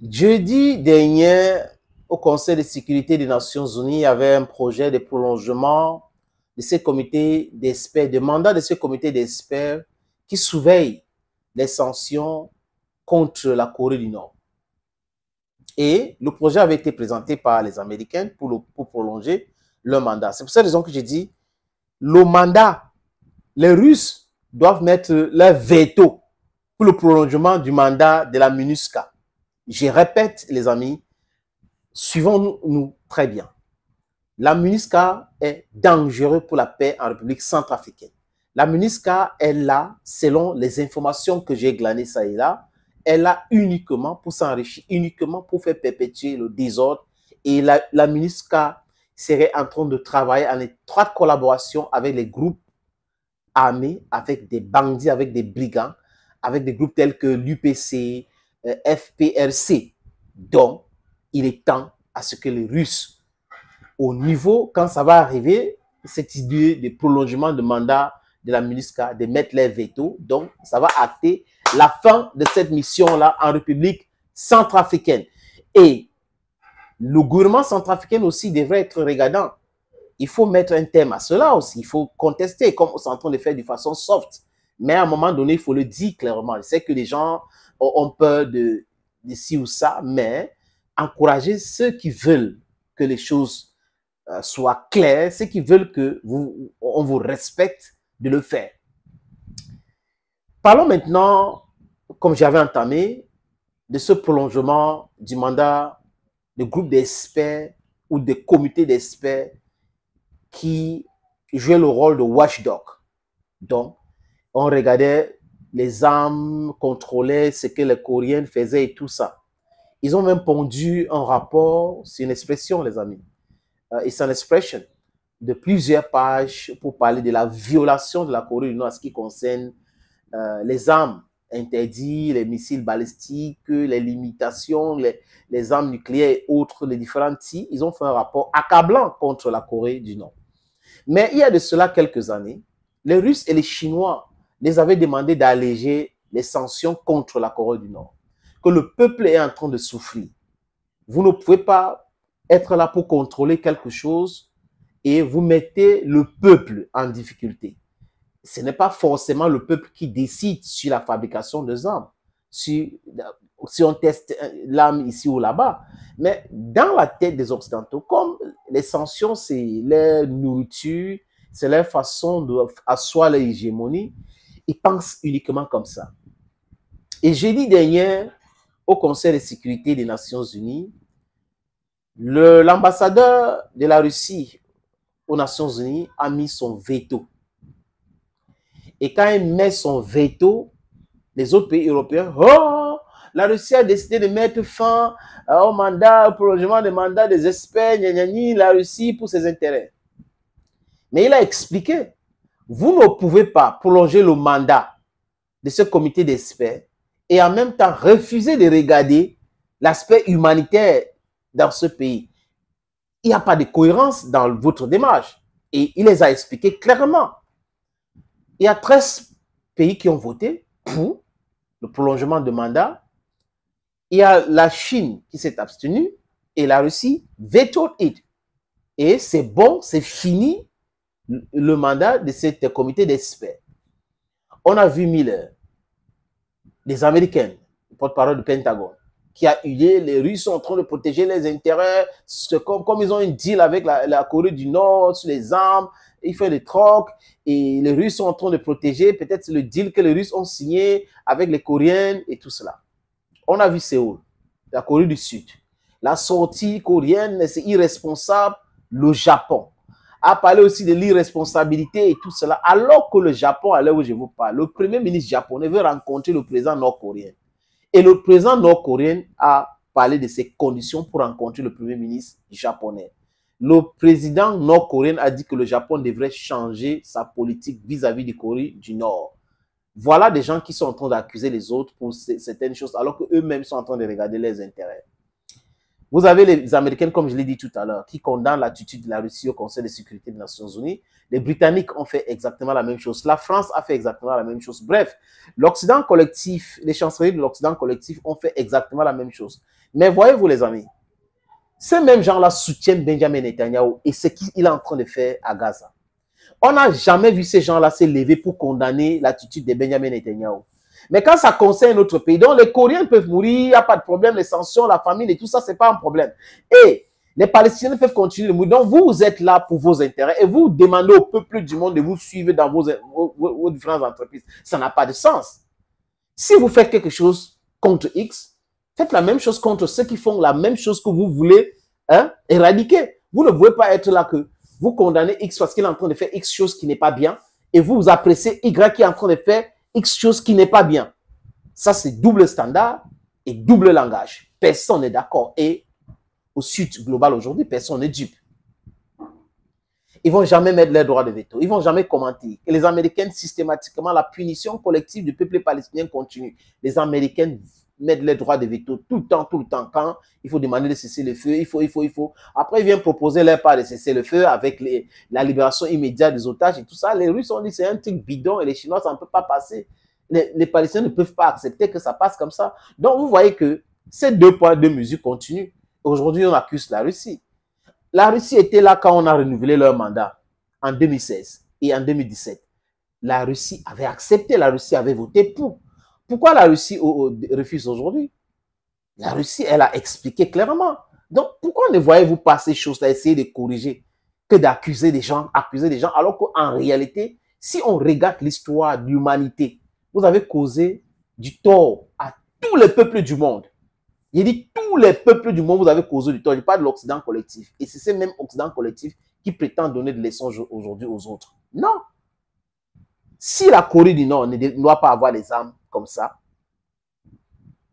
Jeudi dernier, au Conseil de sécurité des Nations Unies, il y avait un projet de prolongement de ce comité d'experts, de mandat de ce comité d'experts qui surveille les sanctions contre la Corée du Nord. Et le projet avait été présenté par les Américains pour, pour prolonger leur mandat. C'est pour cette raison que j'ai dit, le mandat, les Russes doivent mettre leur veto pour le prolongement du mandat de la MINUSCA. Je répète, les amis, suivons-nous très bien. La MUNISCA est dangereuse pour la paix en République centrafricaine. La MUNISCA est là, selon les informations que j'ai glanées ça et là, elle là uniquement pour s'enrichir, uniquement pour faire perpétuer le désordre. Et la, la MUNISCA serait en train de travailler en étroite collaboration avec les groupes armés, avec des bandits, avec des brigands, avec des groupes tels que l'UPC, euh, FPRC. Donc, il est temps à ce que les Russes, au niveau, quand ça va arriver, cette idée de prolongement de mandat de la MINUSCA, de mettre les veto. Donc, ça va acter la fin de cette mission-là en République centrafricaine. Et le gouvernement centrafricain aussi devrait être regardant. Il faut mettre un thème à cela aussi. Il faut contester, comme on s'entend de faire de façon soft. Mais à un moment donné, il faut le dire clairement. Je sais que les gens ont peur de, de ci ou ça, mais encourager ceux qui veulent que les choses euh, soient claires, ceux qui veulent que vous, on vous respecte de le faire. Parlons maintenant, comme j'avais entamé, de ce prolongement du mandat de groupe d'experts ou de comités d'experts qui jouaient le rôle de watchdog, donc on regardait les armes, contrôlait ce que les Coréens faisaient et tout ça. Ils ont même pondu un rapport, c'est une expression, les amis. et c'est une expression de plusieurs pages pour parler de la violation de la Corée du Nord à ce qui concerne euh, les armes interdites, les missiles balistiques, les limitations, les, armes nucléaires et autres, les différents types. Ils ont fait un rapport accablant contre la Corée du Nord. Mais il y a de cela quelques années, les Russes et les Chinois les avait demandé d'alléger les sanctions contre la Corée du Nord, que le peuple est en train de souffrir. Vous ne pouvez pas être là pour contrôler quelque chose et vous mettez le peuple en difficulté. Ce n'est pas forcément le peuple qui décide sur la fabrication des armes, si, si on teste l'âme ici ou là-bas. Mais dans la tête des Occidentaux, comme les sanctions, c'est leur nourriture, c'est leur façon d'asseoir l'hégémonie, il pense uniquement comme ça. Et jeudi dernier, au Conseil de sécurité des Nations Unies, l'ambassadeur de la Russie aux Nations Unies a mis son veto. Et quand il met son veto, les autres pays européens, oh, la Russie a décidé de mettre fin au mandat, au prolongement des mandats des espèces la Russie pour ses intérêts. Mais il a expliqué vous ne pouvez pas prolonger le mandat de ce comité d'experts et en même temps refuser de regarder l'aspect humanitaire dans ce pays. Il n'y a pas de cohérence dans votre démarche. Et il les a expliqués clairement. Il y a 13 pays qui ont voté pour le prolongement de mandat. Il y a la Chine qui s'est abstenue et la Russie veto. it. Et c'est bon, c'est fini le mandat de ce comité d'experts. On a vu Miller, les Américains, porte-parole du Pentagone, qui a eu les Russes sont en train de protéger les intérêts, comme, comme ils ont un deal avec la, Corée du Nord sur les armes, ils font des trocs, et les Russes sont en train de protéger peut-être le deal que les Russes ont signé avec les Coréens et tout cela. On a vu Séoul, la Corée du Sud. La sortie coréenne, c'est irresponsable. Le Japon, a parlé aussi de l'irresponsabilité et tout cela, alors que le Japon, à l'heure où je vous parle, le premier ministre japonais veut rencontrer le président nord-coréen. Et le président nord-coréen a parlé de ses conditions pour rencontrer le premier ministre japonais. Le président nord-coréen a dit que le Japon devrait changer sa politique vis-à-vis du Corée du Nord. Voilà des gens qui sont en train d'accuser les autres pour certaines choses, alors qu'eux-mêmes sont en train de regarder leurs intérêts. Vous avez les Américains, comme je l'ai dit tout à l'heure, qui condamnent l'attitude de la Russie au Conseil de sécurité des Nations Unies. Les Britanniques ont fait exactement la même chose. La France a fait exactement la même chose. Bref, l'Occident collectif, les chanceliers de l'Occident collectif ont fait exactement la même chose. Mais voyez-vous, les amis, ces mêmes gens-là soutiennent Benjamin Netanyahu et ce qu'il est en train de faire à Gaza. On n'a jamais vu ces gens-là se lever pour condamner l'attitude de Benjamin Netanyahu. Mais quand ça concerne notre pays, donc les Coréens peuvent mourir, il n'y a pas de problème, les sanctions, la famine et tout ça, ce n'est pas un problème. Et les Palestiniens peuvent continuer de mourir. Donc vous êtes là pour vos intérêts et vous demandez au peuple du monde de vous suivre dans vos, différentes entreprises. Ça n'a pas de sens. Si vous faites quelque chose contre X, faites la même chose contre ceux qui font la même chose que vous voulez hein, éradiquer. Vous ne pouvez pas être là que vous condamnez X parce qu'il est en train de faire X chose qui n'est pas bien et vous, vous appréciez Y qui est en train de faire X chose qui n'est pas bien. Ça, c'est double standard et double langage. Personne n'est d'accord. Et au sud global aujourd'hui, personne n'est dupe. Ils vont jamais mettre leurs droits de veto. Ils vont jamais commenter. Et les Américains, systématiquement, la punition collective du peuple palestinien continue. Les Américains mettre les droits de veto tout le temps, tout le temps. Quand il faut demander de cesser le feu, il faut, il faut, il faut. Après, il vient proposer leur part de cesser le feu avec les, la libération immédiate des otages et tout ça. Les Russes ont dit c'est un truc bidon et les Chinois, ça ne peut pas passer. Les, les, Palestiniens ne peuvent pas accepter que ça passe comme ça. Donc, vous voyez que ces deux points de mesure continuent. Aujourd'hui, on accuse la Russie. La Russie était là quand on a renouvelé leur mandat en 2016 et en 2017. La Russie avait accepté, la Russie avait voté pour. Pourquoi la Russie refuse aujourd'hui La Russie, elle a expliqué clairement. Donc, pourquoi ne voyez-vous pas ces choses-là, essayer de corriger, que d'accuser des gens, accuser des gens, alors qu'en réalité, si on regarde l'histoire de l'humanité, vous avez causé du tort à tous les peuples du monde. Il dit tous les peuples du monde, vous avez causé du tort. Il parle de l'Occident collectif. Et c'est ce même Occident collectif qui prétend donner des leçons aujourd'hui aux autres. Non, si la Corée du Nord ne doit pas avoir les armes comme ça,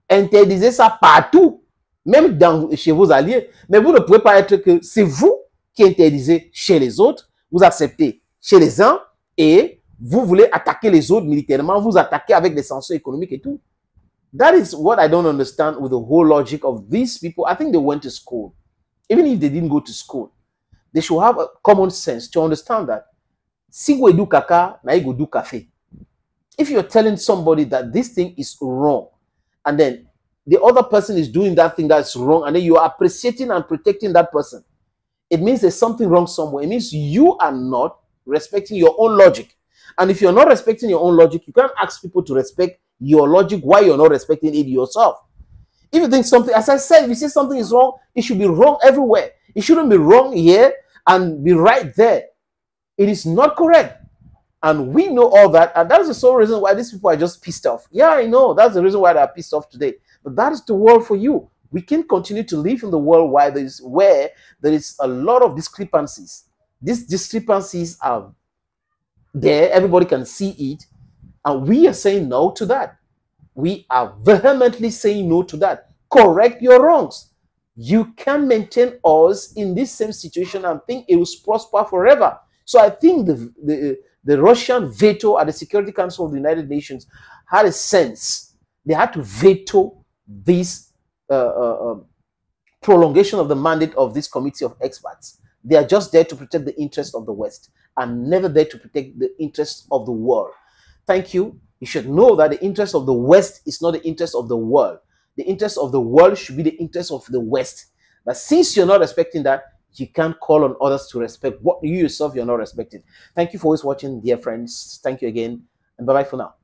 interdisez ça partout, même dans, chez vos alliés. Mais vous ne pouvez pas être que c'est vous qui interdisez chez les autres, vous acceptez chez les uns et vous voulez attaquer les autres militairement, vous attaquez avec des sanctions économiques et tout. That is what I don't understand with the whole logic of these people. I think they went to school. Even if they didn't go to school, they should have a common sense to understand that do kaka, na do cafe. If you're telling somebody that this thing is wrong, and then the other person is doing that thing that's wrong, and then you are appreciating and protecting that person, it means there's something wrong somewhere. It means you are not respecting your own logic. And if you're not respecting your own logic, you can't ask people to respect your logic why you're not respecting it yourself. If you think something, as I said, if you say something is wrong, it should be wrong everywhere. It shouldn't be wrong here and be right there. It is not correct. And we know all that. And that's the sole reason why these people are just pissed off. Yeah, I know. That's the reason why they're pissed off today. But that is the world for you. We can continue to live in the world where there is, where there is a lot of discrepancies. These discrepancies are there. Everybody can see it. And we are saying no to that. We are vehemently saying no to that. Correct your wrongs. You can maintain us in this same situation and think it will prosper forever. So I think the, the, the Russian veto at the Security Council of the United Nations had a sense. They had to veto this uh, uh, um, prolongation of the mandate of this committee of experts. They are just there to protect the interests of the West and never there to protect the interests of the world. Thank you. You should know that the interest of the West is not the interest of the world. The interest of the world should be the interest of the West. But since you're not respecting that, you can't call on others to respect what you yourself you're not respecting. Thank you for always watching, dear friends. Thank you again, and bye bye for now.